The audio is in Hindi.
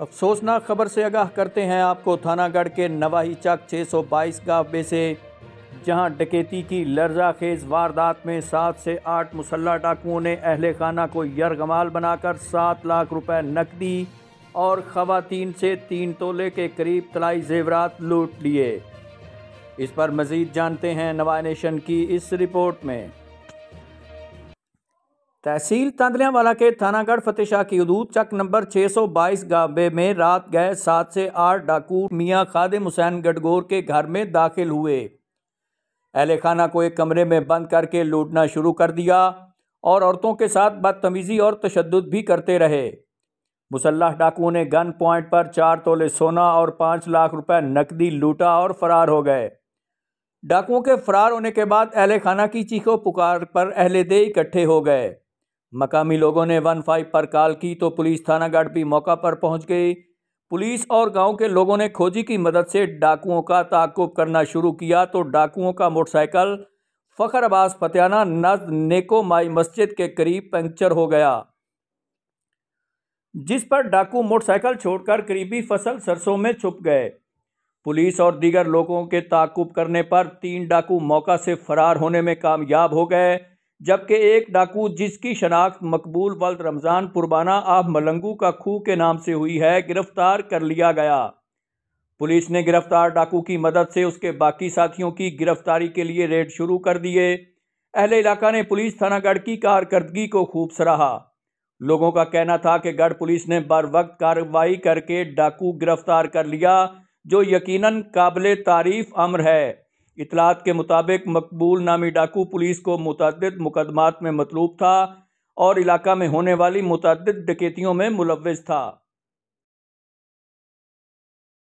अफसोसनाक खबर से आगाह करते हैं आपको थानागढ़ के नवाही चक 622 बाईस में से जहां डकैती की लर्जा खेज वारदात में सात से आठ मुसल्ला डाकुओं ने अहल खाना को यरगमाल बनाकर सात लाख रुपए नकदी और ख़वातीन से तीन तोले के करीब तलाई जेवरात लूट लिए इस पर मज़ीद जानते हैं नवा नेशन की इस रिपोर्ट में तहसील वाला के थानागढ़ फतेहशाह की हदूद चक नंबर 622 गाबे में रात गए सात से आठ डाकू मियां खादिम हुसैन गडगोर के घर में दाखिल हुए अहल खाना को एक कमरे में बंद करके लूटना शुरू कर दिया और औरतों के साथ बदतमीज़ी और तशद भी करते रहे मुसल्ह डाकुओं ने गन पॉइंट पर चार तोले सोना और पाँच लाख रुपए नकदी लूटा और फरार हो गए डाकुओं के फरार होने के बाद अहल खाना की चीखों पुकार पर अहल दे इकट्ठे हो गए मकामी लोगों ने वन फाइव पर कॉल की तो पुलिस थाना भी मौका पर पहुंच गई पुलिस और गांव के लोगों ने खोजी की मदद से डाकुओं का ताकुब करना शुरू किया तो डाकुओं का मोटरसाइकिल फ़खर अब्बास फतियाना नज नेको माई मस्जिद के करीब पंक्चर हो गया जिस पर डाकू मोटरसाइकिल छोड़कर करीबी फसल सरसों में छुप गए पुलिस और दीगर लोगों के ताकुब करने पर तीन डाकू मौका से फरार होने में कामयाब हो गए जबकि एक डाकू जिसकी शनाख्त मकबूल वल्द रमज़ान पुरबाना आप मलंगू का खूह के नाम से हुई है गिरफ़्तार कर लिया गया पुलिस ने गिरफ़्तार डाकू की मदद से उसके बाकी साथियों की गिरफ़्तारी के लिए रेड शुरू कर दिए अहले इलाका ने पुलिस थानागढ़ की कारकर्दगी को खूब सराहा लोगों का कहना था कि गढ़ पुलिस ने बर वक्त कार्रवाई करके डाकू गिरफ्तार कर लिया जो यकीनन काबिल तारीफ अम्र है इतलात के मुताबिक मकबूल नामी डाकू पुलिस को मुतद मुकदमात में मतलूब था और इलाका में होने वाली मुतद डकैतियों में मुलव था